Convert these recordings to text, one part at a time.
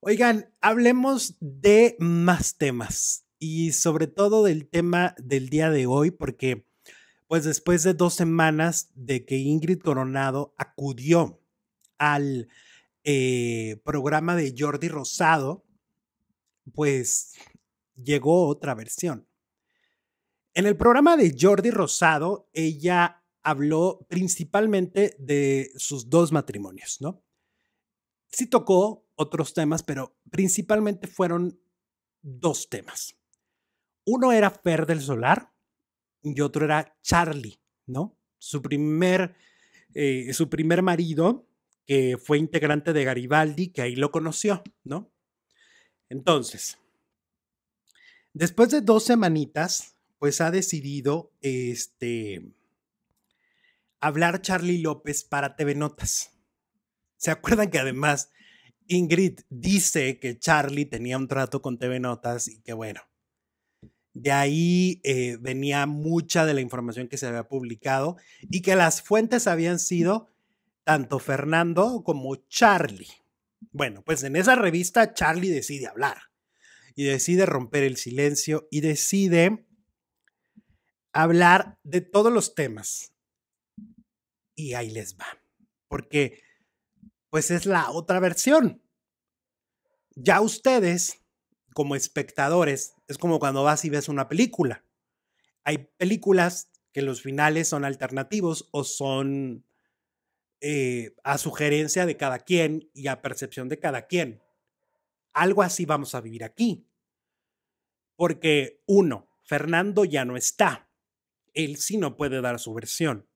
Oigan, hablemos de más temas y sobre todo del tema del día de hoy, porque pues después de dos semanas de que Ingrid Coronado acudió al eh, programa de Jordi Rosado, pues llegó otra versión. En el programa de Jordi Rosado, ella habló principalmente de sus dos matrimonios, ¿no? Sí tocó otros temas, pero principalmente fueron dos temas. Uno era Fer del Solar y otro era Charlie, ¿no? Su primer, eh, su primer marido, que fue integrante de Garibaldi, que ahí lo conoció, ¿no? Entonces, después de dos semanitas, pues ha decidido este, hablar Charlie López para TV Notas. ¿Se acuerdan que además Ingrid dice que Charlie tenía un trato con TV Notas y que bueno, de ahí eh, venía mucha de la información que se había publicado y que las fuentes habían sido tanto Fernando como Charlie. Bueno, pues en esa revista Charlie decide hablar y decide romper el silencio y decide hablar de todos los temas. Y ahí les va, porque pues es la otra versión. Ya ustedes, como espectadores, es como cuando vas y ves una película. Hay películas que los finales son alternativos o son eh, a sugerencia de cada quien y a percepción de cada quien. Algo así vamos a vivir aquí. Porque uno, Fernando ya no está. Él sí no puede dar su versión.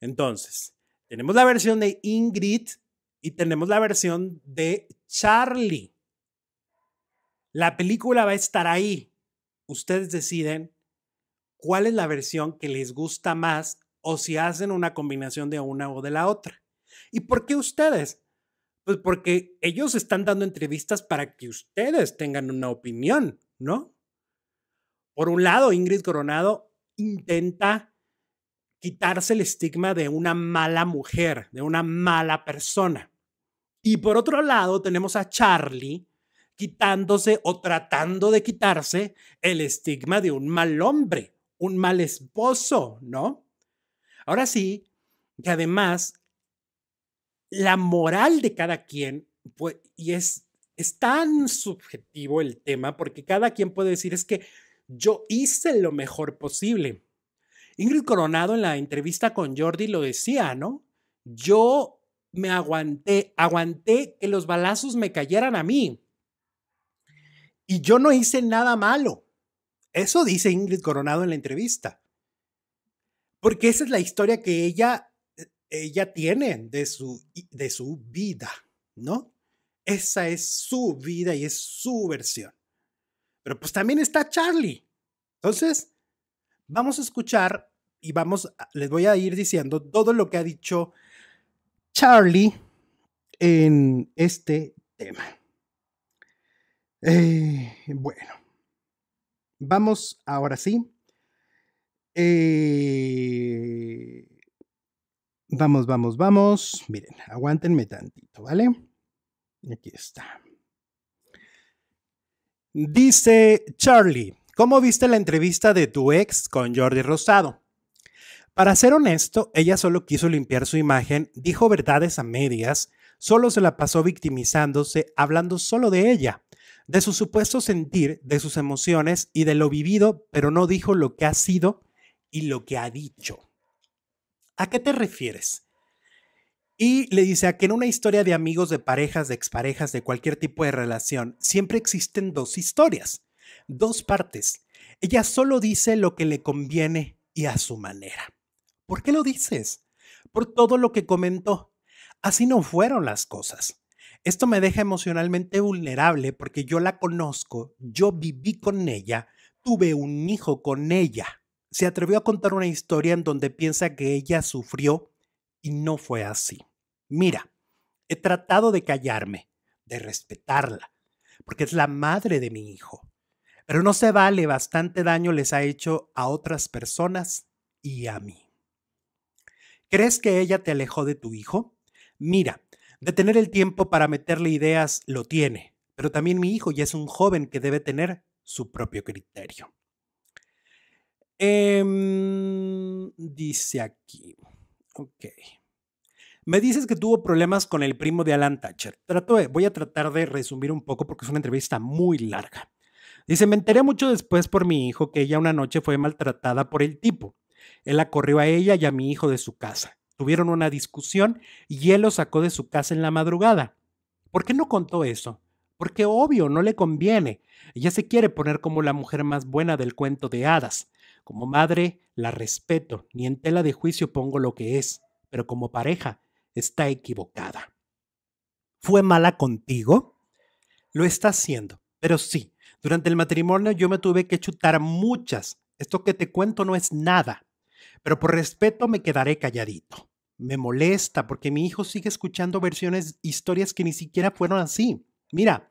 Entonces, tenemos la versión de Ingrid y tenemos la versión de Charlie. La película va a estar ahí. Ustedes deciden cuál es la versión que les gusta más o si hacen una combinación de una o de la otra. ¿Y por qué ustedes? Pues porque ellos están dando entrevistas para que ustedes tengan una opinión, ¿no? Por un lado, Ingrid Coronado intenta quitarse el estigma de una mala mujer, de una mala persona. Y por otro lado, tenemos a Charlie quitándose o tratando de quitarse el estigma de un mal hombre, un mal esposo, ¿no? Ahora sí, que además la moral de cada quien, pues, y es, es tan subjetivo el tema, porque cada quien puede decir es que yo hice lo mejor posible. Ingrid Coronado en la entrevista con Jordi lo decía, ¿no? Yo me aguanté, aguanté que los balazos me cayeran a mí. Y yo no hice nada malo. Eso dice Ingrid Coronado en la entrevista. Porque esa es la historia que ella, eh, ella tiene de su, de su vida, ¿no? Esa es su vida y es su versión. Pero pues también está Charlie. Entonces, vamos a escuchar y vamos, les voy a ir diciendo todo lo que ha dicho Charlie en este tema. Eh, bueno, vamos ahora sí. Eh, vamos, vamos, vamos. Miren, aguántenme tantito, ¿vale? Aquí está. Dice Charlie, ¿cómo viste la entrevista de tu ex con Jordi Rosado? Para ser honesto, ella solo quiso limpiar su imagen, dijo verdades a medias, solo se la pasó victimizándose, hablando solo de ella, de su supuesto sentir, de sus emociones y de lo vivido, pero no dijo lo que ha sido y lo que ha dicho. ¿A qué te refieres? Y le dice a que en una historia de amigos, de parejas, de exparejas, de cualquier tipo de relación, siempre existen dos historias, dos partes. Ella solo dice lo que le conviene y a su manera. ¿Por qué lo dices? Por todo lo que comentó. Así no fueron las cosas. Esto me deja emocionalmente vulnerable porque yo la conozco, yo viví con ella, tuve un hijo con ella. Se atrevió a contar una historia en donde piensa que ella sufrió y no fue así. Mira, he tratado de callarme, de respetarla, porque es la madre de mi hijo. Pero no se vale, bastante daño les ha hecho a otras personas y a mí. ¿Crees que ella te alejó de tu hijo? Mira, de tener el tiempo para meterle ideas lo tiene, pero también mi hijo ya es un joven que debe tener su propio criterio. Em, dice aquí. Ok. Me dices que tuvo problemas con el primo de Alan Thatcher. Trato voy a tratar de resumir un poco porque es una entrevista muy larga. Dice, me enteré mucho después por mi hijo que ella una noche fue maltratada por el tipo. Él acorrió a ella y a mi hijo de su casa. Tuvieron una discusión y él lo sacó de su casa en la madrugada. ¿Por qué no contó eso? Porque obvio, no le conviene. Ella se quiere poner como la mujer más buena del cuento de hadas. Como madre, la respeto, ni en tela de juicio pongo lo que es, pero como pareja, está equivocada. ¿Fue mala contigo? Lo está haciendo, pero sí, durante el matrimonio yo me tuve que chutar muchas. Esto que te cuento no es nada, pero por respeto me quedaré calladito. Me molesta porque mi hijo sigue escuchando versiones, historias que ni siquiera fueron así. Mira,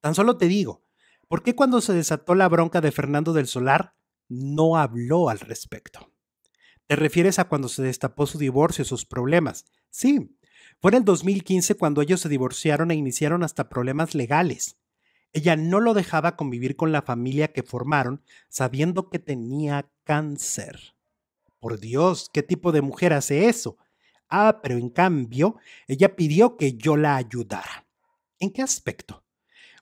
tan solo te digo, ¿por qué cuando se desató la bronca de Fernando del Solar no habló al respecto? Te refieres a cuando se destapó su divorcio, sus problemas. Sí, fue en el 2015 cuando ellos se divorciaron e iniciaron hasta problemas legales. Ella no lo dejaba convivir con la familia que formaron, sabiendo que tenía cáncer. Por Dios, ¿qué tipo de mujer hace eso? Ah, pero en cambio, ella pidió que yo la ayudara. ¿En qué aspecto?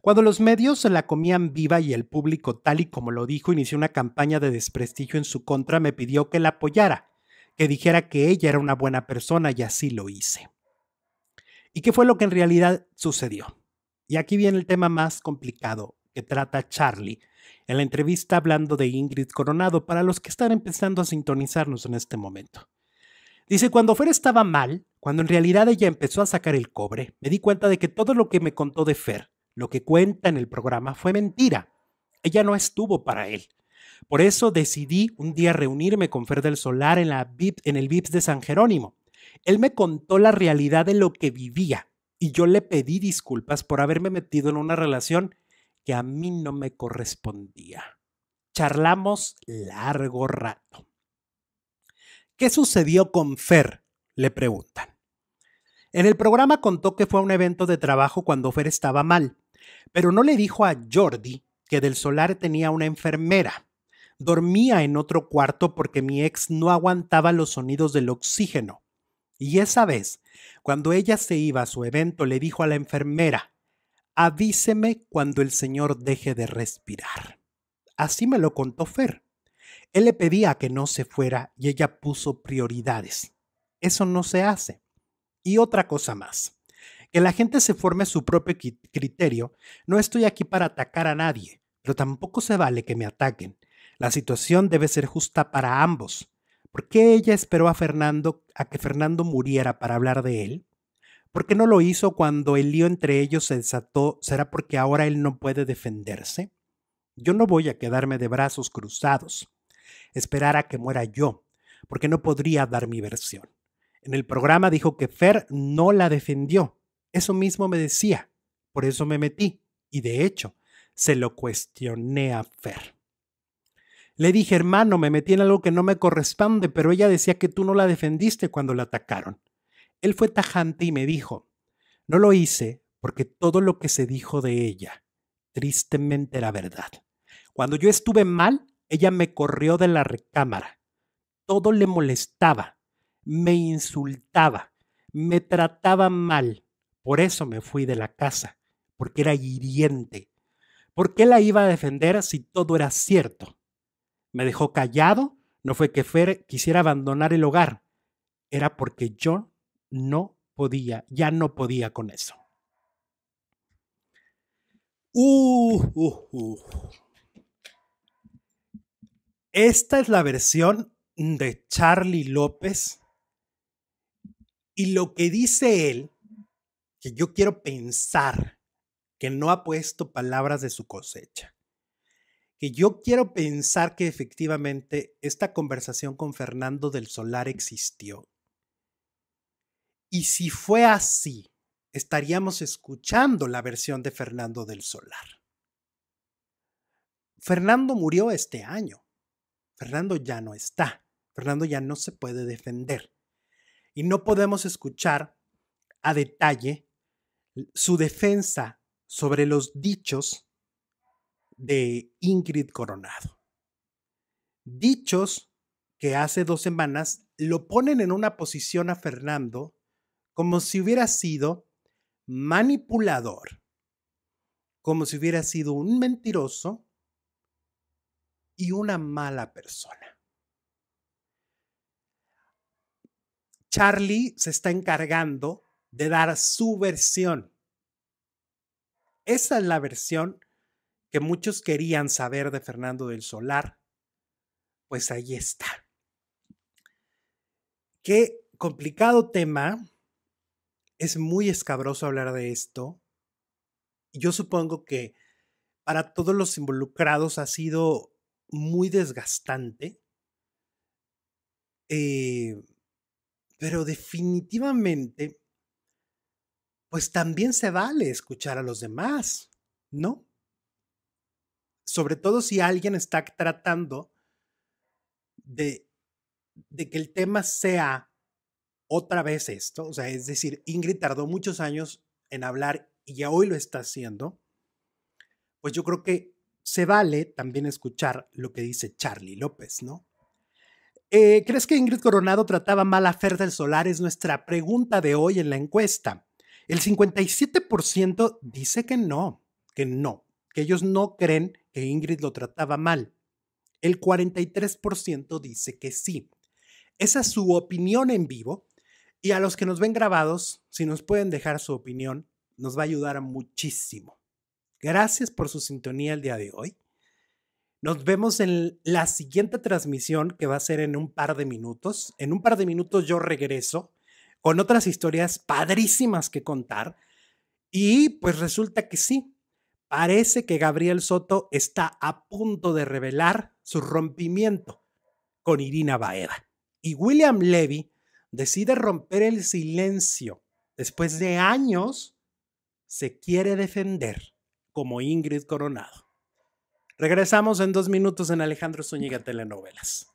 Cuando los medios la comían viva y el público, tal y como lo dijo, inició una campaña de desprestigio en su contra, me pidió que la apoyara, que dijera que ella era una buena persona y así lo hice. ¿Y qué fue lo que en realidad sucedió? Y aquí viene el tema más complicado que trata Charlie en la entrevista hablando de Ingrid Coronado para los que están empezando a sintonizarnos en este momento. Dice, cuando Fer estaba mal, cuando en realidad ella empezó a sacar el cobre, me di cuenta de que todo lo que me contó de Fer, lo que cuenta en el programa, fue mentira. Ella no estuvo para él. Por eso decidí un día reunirme con Fer del Solar en, la en el VIPS de San Jerónimo. Él me contó la realidad de lo que vivía y yo le pedí disculpas por haberme metido en una relación que a mí no me correspondía. Charlamos largo rato. ¿Qué sucedió con Fer? Le preguntan. En el programa contó que fue a un evento de trabajo cuando Fer estaba mal, pero no le dijo a Jordi que del solar tenía una enfermera. Dormía en otro cuarto porque mi ex no aguantaba los sonidos del oxígeno. Y esa vez, cuando ella se iba a su evento, le dijo a la enfermera, avíseme cuando el Señor deje de respirar. Así me lo contó Fer. Él le pedía que no se fuera y ella puso prioridades. Eso no se hace. Y otra cosa más. Que la gente se forme su propio criterio. No estoy aquí para atacar a nadie, pero tampoco se vale que me ataquen. La situación debe ser justa para ambos. ¿Por qué ella esperó a Fernando a que Fernando muriera para hablar de él? ¿Por qué no lo hizo cuando el lío entre ellos se desató? ¿Será porque ahora él no puede defenderse? Yo no voy a quedarme de brazos cruzados, esperar a que muera yo, porque no podría dar mi versión. En el programa dijo que Fer no la defendió. Eso mismo me decía. Por eso me metí. Y de hecho, se lo cuestioné a Fer. Le dije, hermano, me metí en algo que no me corresponde, pero ella decía que tú no la defendiste cuando la atacaron. Él fue tajante y me dijo, no lo hice porque todo lo que se dijo de ella tristemente era verdad. Cuando yo estuve mal, ella me corrió de la recámara. Todo le molestaba, me insultaba, me trataba mal. Por eso me fui de la casa, porque era hiriente. ¿Por qué la iba a defender si todo era cierto? Me dejó callado, no fue que quisiera abandonar el hogar, era porque yo no podía, ya no podía con eso. Uh, uh, uh. Esta es la versión de Charlie López y lo que dice él, que yo quiero pensar que no ha puesto palabras de su cosecha, que yo quiero pensar que efectivamente esta conversación con Fernando del Solar existió y si fue así, estaríamos escuchando la versión de Fernando del Solar. Fernando murió este año. Fernando ya no está. Fernando ya no se puede defender. Y no podemos escuchar a detalle su defensa sobre los dichos de Ingrid Coronado. Dichos que hace dos semanas lo ponen en una posición a Fernando como si hubiera sido manipulador, como si hubiera sido un mentiroso y una mala persona. Charlie se está encargando de dar su versión. Esa es la versión que muchos querían saber de Fernando del Solar. Pues ahí está. Qué complicado tema es muy escabroso hablar de esto. Yo supongo que para todos los involucrados ha sido muy desgastante. Eh, pero definitivamente, pues también se vale escuchar a los demás, ¿no? Sobre todo si alguien está tratando de, de que el tema sea otra vez esto, o sea, es decir, Ingrid tardó muchos años en hablar y ya hoy lo está haciendo, pues yo creo que se vale también escuchar lo que dice Charlie López, ¿no? Eh, ¿Crees que Ingrid Coronado trataba mal a Fer del Solar? Es nuestra pregunta de hoy en la encuesta. El 57% dice que no, que no, que ellos no creen que Ingrid lo trataba mal. El 43% dice que sí. Esa es su opinión en vivo y a los que nos ven grabados, si nos pueden dejar su opinión, nos va a ayudar muchísimo. Gracias por su sintonía el día de hoy. Nos vemos en la siguiente transmisión que va a ser en un par de minutos. En un par de minutos yo regreso con otras historias padrísimas que contar. Y pues resulta que sí, parece que Gabriel Soto está a punto de revelar su rompimiento con Irina Baeda. Y William Levy decide romper el silencio. Después de años, se quiere defender como Ingrid Coronado. Regresamos en dos minutos en Alejandro Zúñiga Telenovelas.